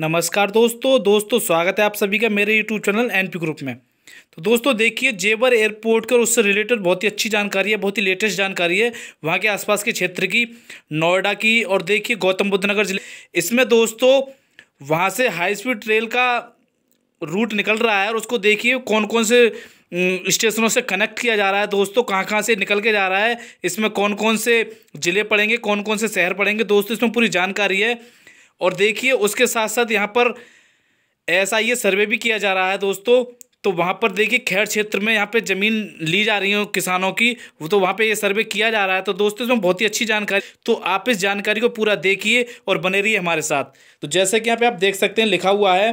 नमस्कार दोस्तों दोस्तों स्वागत है आप सभी का मेरे यूट्यूब चैनल पी ग्रुप में तो दोस्तों देखिए जेवर एयरपोर्ट का उससे रिलेटेड बहुत ही अच्छी जानकारी है बहुत ही लेटेस्ट जानकारी है वहाँ के आसपास के क्षेत्र की नोएडा की और देखिए गौतम बुद्ध नगर जिले इसमें दोस्तों वहाँ से हाई स्पीड रेल का रूट निकल रहा है और उसको देखिए कौन कौन से स्टेशनों से कनेक्ट किया जा रहा है दोस्तों कहाँ कहाँ से निकल के जा रहा है इसमें कौन कौन से ज़िले पड़ेंगे कौन कौन से शहर पड़ेंगे दोस्तों इसमें पूरी जानकारी है और देखिए उसके साथ साथ यहाँ पर ऐसा ये सर्वे भी किया जा रहा है दोस्तों तो वहाँ पर देखिए खैर क्षेत्र में यहाँ पे ज़मीन ली जा रही है किसानों की वो तो वहाँ पे ये सर्वे किया जा रहा है तो दोस्तों इसमें बहुत ही अच्छी जानकारी तो आप इस जानकारी को पूरा देखिए और बने रहिए हमारे साथ तो जैसे कि यहाँ पे आप देख सकते हैं लिखा हुआ है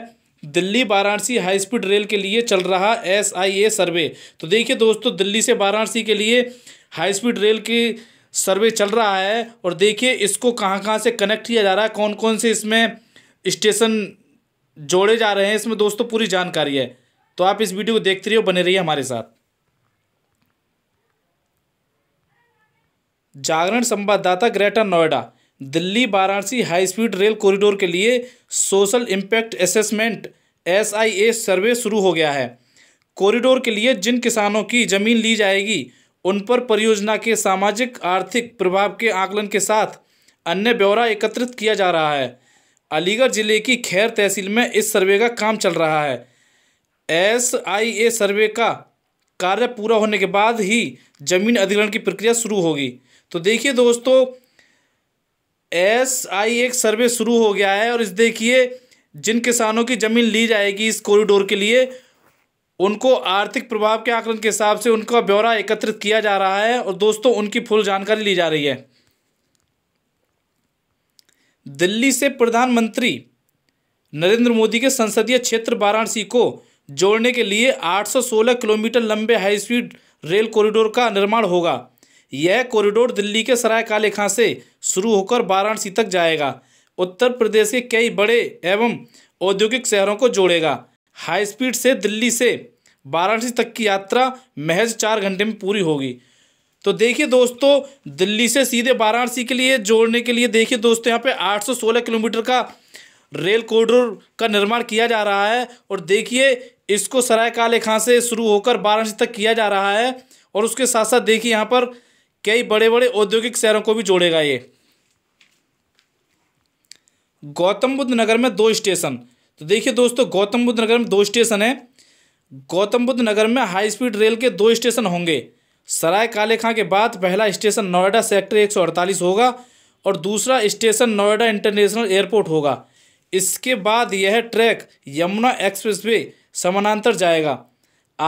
Delhi Varanasi high speed rail के लिए चल रहा एस सर्वे तो देखिए दोस्तों दिल्ली से वाराणसी के लिए हाई स्पीड रेल की सर्वे चल रहा है और देखिए इसको कहाँ कहाँ से कनेक्ट किया जा रहा है कौन कौन से इसमें स्टेशन जोड़े जा रहे हैं इसमें दोस्तों पूरी जानकारी है तो आप इस वीडियो को देखते रहिए बने रहिए हमारे साथ जागरण संवाददाता greater Noida Delhi Varanasi high speed rail corridor के लिए social impact assessment S survey शुरू हो गया है कॉरिडोर के लिए जिन किसानों की ज़मीन ली जाएगी उन पर परियोजना के सामाजिक आर्थिक प्रभाव के आकलन के साथ अन्य ब्यौरा एकत्रित किया जा रहा है अलीगढ़ ज़िले की खैर तहसील में इस सर्वे का काम चल रहा है एस आई ए सर्वे का कार्य पूरा होने के बाद ही जमीन अधिग्रहण की प्रक्रिया शुरू होगी तो देखिए दोस्तों एस आई ए सर्वे शुरू हो गया है और इस देखिए जिन किसानों की ज़मीन ली जाएगी इस कॉरिडोर के लिए उनको आर्थिक प्रभाव के आकलन के हिसाब से उनका ब्यौरा एकत्रित किया जा रहा है और दोस्तों उनकी फुल जानकारी ली जा रही है दिल्ली से प्रधानमंत्री नरेंद्र मोदी के संसदीय क्षेत्र वाराणसी को जोड़ने के लिए 816 किलोमीटर लंबे हाई स्पीड रेल कॉरिडोर का निर्माण होगा यह कॉरिडोर दिल्ली के सराय काले खां से शुरू होकर वाराणसी तक जाएगा उत्तर प्रदेश के कई बड़े एवं औद्योगिक शहरों को जोड़ेगा हाई स्पीड से दिल्ली से वाराणसी तक की यात्रा महज चार घंटे में पूरी होगी तो देखिए दोस्तों दिल्ली से सीधे वाराणसी के लिए जोड़ने के लिए देखिए दोस्तों यहाँ पे 816 किलोमीटर का रेल कॉरिडोर का निर्माण किया जा रहा है और देखिए इसको सराय काले खां से शुरू होकर वाराणसी तक किया जा रहा है और उसके साथ साथ देखिए यहाँ पर कई बड़े बड़े औद्योगिक शहरों को भी जोड़ेगा ये गौतम बुद्ध नगर में दो स्टेशन तो देखिए दोस्तों गौतम बुद्ध नगर में दो स्टेशन है गौतम बुद्ध नगर में हाई स्पीड रेल के दो स्टेशन होंगे सराय काले खां के बाद पहला स्टेशन नोएडा सेक्टर 148 होगा और दूसरा स्टेशन नोएडा इंटरनेशनल एयरपोर्ट होगा इसके बाद यह ट्रैक यमुना एक्सप्रेसवे समानांतर जाएगा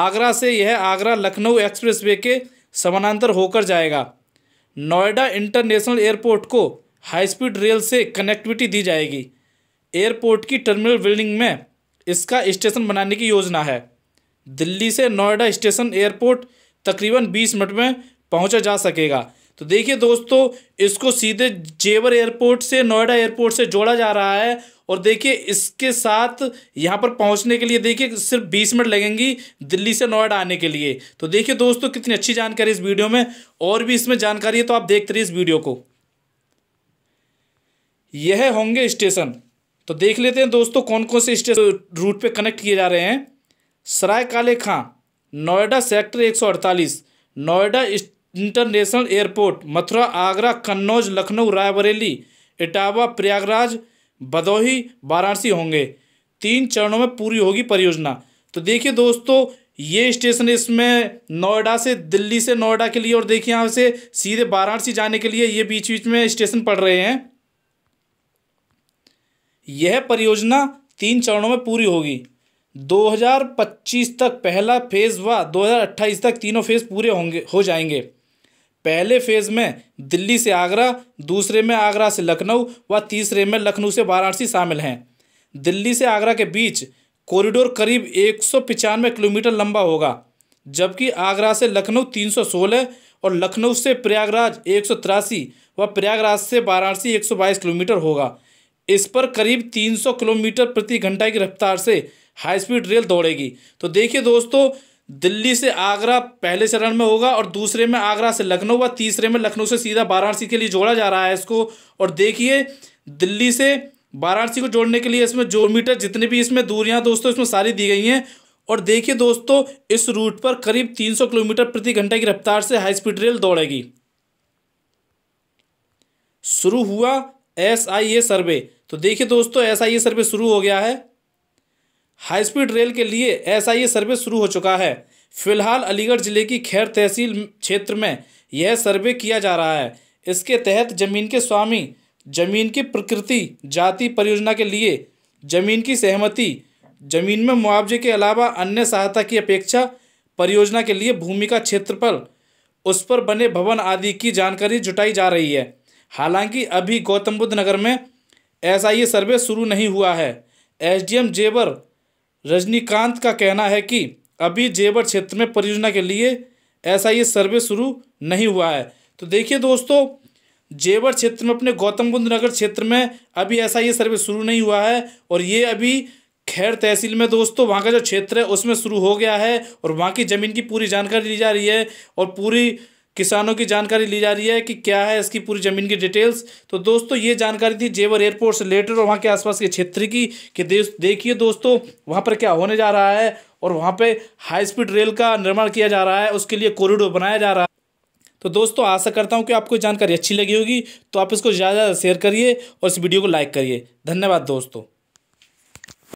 आगरा से यह आगरा लखनऊ एक्सप्रेसवे के समानांतर होकर जाएगा नोएडा इंटरनेशनल एयरपोर्ट को हाई स्पीड रेल से कनेक्टिविटी दी जाएगी एयरपोर्ट की टर्मिनल बिल्डिंग में इसका स्टेशन बनाने की योजना है दिल्ली से नोएडा स्टेशन एयरपोर्ट तकरीबन बीस मिनट में पहुंचा जा सकेगा तो देखिए दोस्तों इसको सीधे जेवर एयरपोर्ट से नोएडा एयरपोर्ट से जोड़ा जा रहा है और देखिए इसके साथ यहाँ पर पहुँचने के लिए देखिए सिर्फ बीस मिनट लगेंगी दिल्ली से नोएडा आने के लिए तो देखिए दोस्तों कितनी अच्छी जानकारी इस वीडियो में और भी इसमें जानकारी है तो आप देखते रहिए इस वीडियो को यह होंगे स्टेशन तो देख लेते हैं दोस्तों कौन कौन से स्टेशन रूट पे कनेक्ट किए जा रहे हैं Sarai Kale Khan Noida sector 148 Noida international airport Mathura Agra Kannauj Lucknow Raebareli Etawah Prayagraj Bhadohi Varanasi होंगे तीन चरणों में पूरी होगी परियोजना तो देखिए दोस्तों ये स्टेशन इसमें नोएडा से दिल्ली से नोएडा के लिए और देखिए यहाँ से सीधे वाराणसी जाने के लिए ये बीच बीच में स्टेशन पड़ रहे हैं यह परियोजना तीन चरणों में पूरी होगी 2025 तक पहला फेज़ व 2028 तक तीनों फेज़ पूरे होंगे हो जाएंगे पहले फेज़ में दिल्ली से आगरा दूसरे में आगरा से लखनऊ व तीसरे में लखनऊ से वाराणसी शामिल हैं दिल्ली से आगरा के बीच कॉरिडोर करीब एक किलोमीटर लंबा होगा जबकि आगरा से लखनऊ 316 और लखनऊ से प्रयागराज एक व प्रयागराज से वाराणसी एक किलोमीटर होगा इस पर करीब 300 किलोमीटर प्रति घंटा की रफ्तार से हाई स्पीड रेल दौड़ेगी तो देखिए दोस्तों दिल्ली से आगरा पहले चरण में होगा और दूसरे में आगरा से लखनऊ व तीसरे में लखनऊ से सीधा वाराणसी के लिए जोड़ा जा रहा है इसको और देखिए दिल्ली से वाराणसी को जोड़ने के लिए इसमें जो मीटर जितनी भी इसमें दूरियां दोस्तों इसमें सारी दी गई हैं और देखिए दोस्तों इस रूट पर करीब 300 किलोमीटर प्रति घंटे की रफ्तार से हाई स्पीड रेल दौड़ेगी शुरू हुआ एस आई ए सर्वे तो देखिए दोस्तों एस आई ए सर्वे शुरू हो गया है हाई स्पीड रेल के लिए एस आई ए सर्वे शुरू हो चुका है फिलहाल अलीगढ़ ज़िले की खैर तहसील क्षेत्र में यह सर्वे किया जा रहा है इसके तहत जमीन के स्वामी जमीन की प्रकृति जाति परियोजना के लिए जमीन की सहमति जमीन में मुआवजे के अलावा अन्य सहायता की अपेक्षा परियोजना के लिए भूमि का क्षेत्रफल उस पर बने भवन आदि की जानकारी जुटाई जा रही है हालांकि अभी गौतम बुद्ध नगर में ऐसा ये सर्वे शुरू नहीं हुआ है एसडीएम जेवर रजनीकांत का कहना है कि अभी जेवर क्षेत्र में परियोजना के लिए ऐसा ये सर्वे शुरू नहीं हुआ है तो देखिए दोस्तों जेवर क्षेत्र में अपने गौतम बुद्ध नगर क्षेत्र में अभी ऐसा ये सर्वे शुरू नहीं हुआ है और ये अभी खैर तहसील में दोस्तों वहाँ का जो क्षेत्र है उसमें शुरू हो गया है और वहाँ की ज़मीन की पूरी जानकारी ली जा रही है और पूरी किसानों की जानकारी ली जा रही है कि क्या है इसकी पूरी ज़मीन की डिटेल्स तो दोस्तों ये जानकारी थी जेवर एयरपोर्ट से लेटर और वहाँ के आसपास के क्षेत्र की कि देखिए दोस्तों वहाँ पर क्या होने जा रहा है और वहाँ पे हाई स्पीड रेल का निर्माण किया जा रहा है उसके लिए कॉरिडोर बनाया जा रहा है तो दोस्तों आशा करता हूँ कि आपको जानकारी अच्छी लगी होगी तो आप इसको ज़्यादा से ज़्यादा शेयर करिए और इस वीडियो को लाइक करिए धन्यवाद दोस्तों